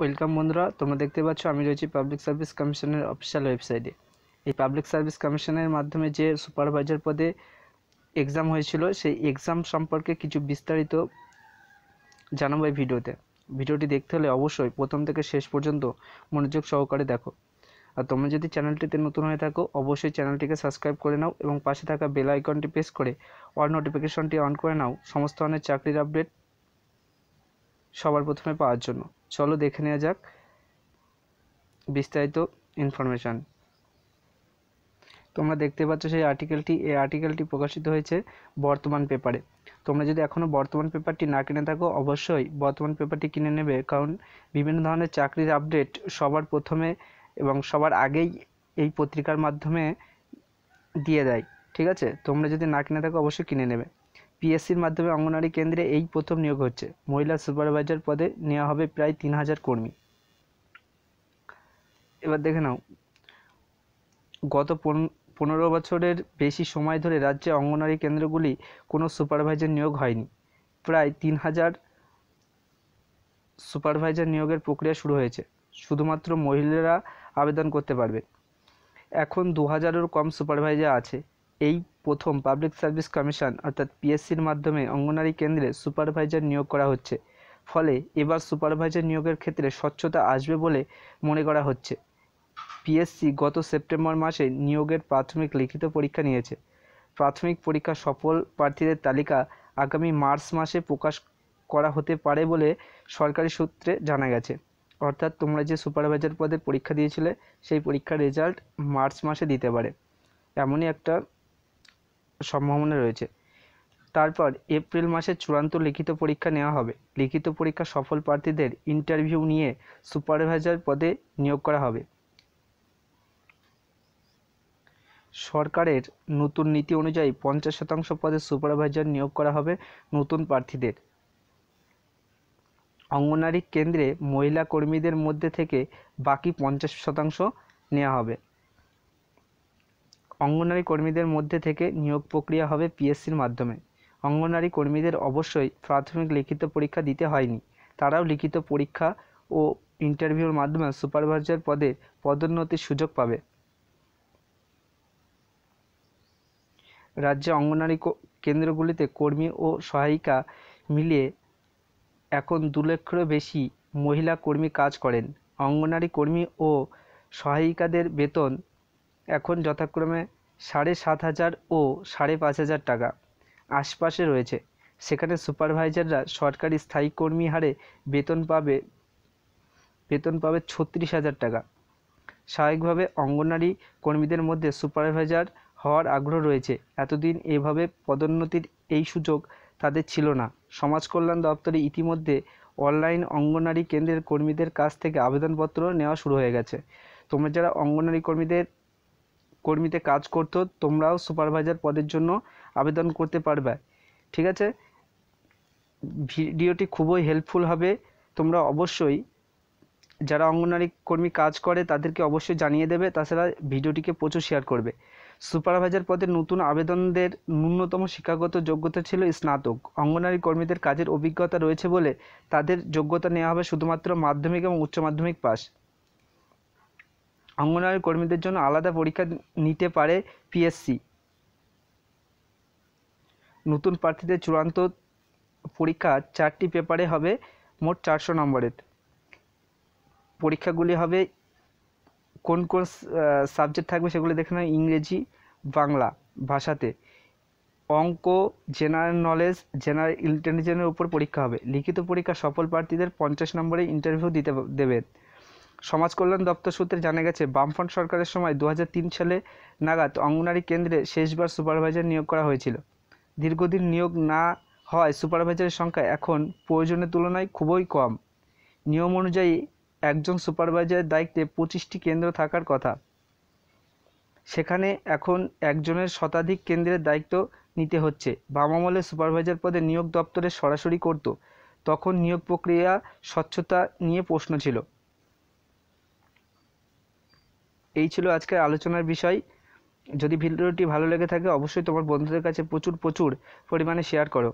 welcome বন্ধুরা তোমরা দেখতে পাচ্ছ আমি রয়েছি পাবলিক সার্ভিস কমিশনের অফিসিয়াল ওয়েবসাইটে এই পাবলিক সার্ভিস কমিশনের মাধ্যমে যে সুপারভাইজার পদে এক্সাম হয়েছিল সেই এক্সাম সম্পর্কে কিছু বিস্তারিত জানাবো এই ভিডিওতে ভিডিওটি দেখতে হলে অবশ্যই প্রথম থেকে শেষ পর্যন্ত মনোযোগ সহকারে দেখো আর তোমরা যদি চ্যানেলটিতে নতুন হয়ে থাকো অবশ্যই চ্যানেলটিকে সাবস্ক্রাইব করে নাও এবং পাশে থাকা বেল আইকনটি প্রেস করে অল নোটিফিকেশনটি অন করে নাও সমস্ত ধরনের চাকরির আপডেট সবার প্রথমে পাওয়ার জন্য চলো দেখে নেওয়া যাক বিস্তারিত ইনফরমেশান তোমরা দেখতে পাচ্ছ সেই আর্টিকেলটি এই আর্টিকেলটি প্রকাশিত হয়েছে বর্তমান পেপারে তোমরা যদি এখনও বর্তমান পেপারটি না কিনে থাকো অবশ্যই বর্তমান পেপারটি কিনে নেবে কারণ বিভিন্ন ধরনের চাকরির আপডেট সবার প্রথমে এবং সবার আগেই এই পত্রিকার মাধ্যমে দিয়ে দেয় ঠিক আছে তোমরা যদি না কিনে থাকো অবশ্যই কিনে নেবে পিএসসির মাধ্যমে অঙ্গনারী কেন্দ্রে এই প্রথম নিয়োগ হচ্ছে মহিলা সুপারভাইজার পদে নেওয়া হবে প্রায় তিন হাজার কর্মী এবার দেখে নাও গত পনেরো বছরের বেশি সময় ধরে রাজ্যে অঙ্গনারী কেন্দ্রগুলি কোনো সুপারভাইজার নিয়োগ হয়নি প্রায় তিন হাজার সুপারভাইজার নিয়োগের প্রক্রিয়া শুরু হয়েছে শুধুমাত্র মহিলারা আবেদন করতে পারবে এখন দু হাজারেরও কম সুপারভাইজার আছে এই প্রথম পাবলিক সার্ভিস কমিশন অর্থাৎ পিএসসির মাধ্যমে অঙ্গনারী কেন্দ্রে সুপারভাইজার নিয়োগ করা হচ্ছে ফলে এবার সুপারভাইজার নিয়োগের ক্ষেত্রে স্বচ্ছতা আসবে বলে মনে করা হচ্ছে পিএসসি গত সেপ্টেম্বর মাসে নিয়োগের প্রাথমিক লিখিত পরীক্ষা নিয়েছে প্রাথমিক পরীক্ষা সফল প্রার্থীদের তালিকা আগামী মার্চ মাসে প্রকাশ করা হতে পারে বলে সরকারি সূত্রে জানা গেছে অর্থাৎ তোমরা যে সুপারভাইজার পদে পরীক্ষা দিয়েছিলে সেই পরীক্ষার রেজাল্ট মার্চ মাসে দিতে পারে এমনই একটা সম্ভাবনা রয়েছে তারপর এপ্রিল মাসে চূড়ান্ত লিখিত পরীক্ষা নেওয়া হবে লিখিত পরীক্ষা সফল প্রার্থীদের ইন্টারভিউ নিয়ে সুপারভাইজার পদে নিয়োগ করা হবে সরকারের নতুন নীতি অনুযায়ী পঞ্চাশ শতাংশ পদে সুপারভাইজার নিয়োগ করা হবে নতুন প্রার্থীদের অঙ্গনারী কেন্দ্রে মহিলা কর্মীদের মধ্যে থেকে বাকি পঞ্চাশ শতাংশ নেওয়া হবে অঙ্গনারী কর্মীদের মধ্যে থেকে নিয়োগ প্রক্রিয়া হবে পিএসসির মাধ্যমে অঙ্গনারী কর্মীদের অবশ্যই প্রাথমিক লিখিত পরীক্ষা দিতে হয়নি তারাও লিখিত পরীক্ষা ও ইন্টারভিউর মাধ্যমে সুপারভাইজার পদে পদোন্নতির সুযোগ পাবে রাজ্যে অঙ্গনারী কেন্দ্রগুলিতে কর্মী ও সহায়িকা মিলিয়ে এখন দু লক্ষেরও বেশি মহিলা কর্মী কাজ করেন অঙ্গনারী কর্মী ও সহায়িকাদের বেতন এখন যথাক্রমে সাড়ে সাত হাজার ও সাড়ে পাঁচ হাজার টাকা আশপাশে রয়েছে সেখানে সুপারভাইজাররা সরকারি স্থায়ী কর্মী হারে বেতন পাবে বেতন পাবে ছত্রিশ হাজার টাকা স্বাভাবিকভাবে অঙ্গনারী কর্মীদের মধ্যে সুপারভাইজার হওয়ার আগ্রহ রয়েছে এতদিন এভাবে পদোন্নতির এই সুযোগ তাদের ছিল না সমাজ কল্যাণ দপ্তরে ইতিমধ্যে অনলাইন অঙ্গনারী কেন্দ্রের কর্মীদের কাছ থেকে আবেদনপত্র নেওয়া শুরু হয়ে গেছে তোমরা যারা অঙ্গনারী কর্মীদের কর্মীতে কাজ করতো তোমরাও সুপারভাইজার পদের জন্য আবেদন করতে পারবে ঠিক আছে ভিডিওটি খুবই হেল্পফুল হবে তোমরা অবশ্যই যারা অঙ্গনারী কর্মী কাজ করে তাদেরকে অবশ্যই জানিয়ে দেবে তাছাড়া ভিডিওটিকে প্রচুর শেয়ার করবে সুপারভাইজার পদে নতুন আবেদনদের ন্যূনতম শিক্ষাগত যোগ্যতা ছিল স্নাতক অঙ্গনারী কর্মীদের কাজের অভিজ্ঞতা রয়েছে বলে তাদের যোগ্যতা নেওয়া হবে শুধুমাত্র মাধ্যমিক এবং উচ্চ মাধ্যমিক পাস অঙ্গনওয়াড়ি কর্মীদের জন্য আলাদা পরীক্ষা নিতে পারে পিএসসি নতুন প্রার্থীদের চূড়ান্ত পরীক্ষা চারটি পেপারে হবে মোট চারশো নম্বরের পরীক্ষাগুলি হবে কোন কোন সাবজেক্ট থাকবে সেগুলি দেখে নেয় ইংরেজি বাংলা ভাষাতে অঙ্ক জেনারেল নলেজ জেনারেল ইন্টেলিজেন্সের উপর পরীক্ষা হবে লিখিত পরীক্ষা সফল প্রার্থীদের পঞ্চাশ নম্বরে ইন্টারভিউ দিতে দেবেন সমাজ কল্যাণ দপ্তর সূত্রে জানা গেছে বামফ্রন্ট সরকারের সময় দু সালে নাগাদ অঙ্গনারী কেন্দ্রে শেষবার সুপারভাইজার নিয়োগ করা হয়েছিল দীর্ঘদিন নিয়োগ না হওয়ায় সুপারভাইজারের সংখ্যা এখন প্রয়োজনের তুলনায় খুবই কম নিয়ম অনুযায়ী একজন সুপারভাইজারের দায়িত্বে পঁচিশটি কেন্দ্র থাকার কথা সেখানে এখন একজনের শতাধিক কেন্দ্রের দায়িত্ব নিতে হচ্ছে বাম সুপারভাইজার পদে নিয়োগ দপ্তরে সরাসরি করত তখন নিয়োগ প্রক্রিয়া স্বচ্ছতা নিয়ে প্রশ্ন ছিল এই ছিল আজকের আলোচনার বিষয় যদি ভিডিওটি ভালো লেগে থাকে অবশ্যই তোমার বন্ধুদের কাছে প্রচুর প্রচুর পরিমাণে শেয়ার করো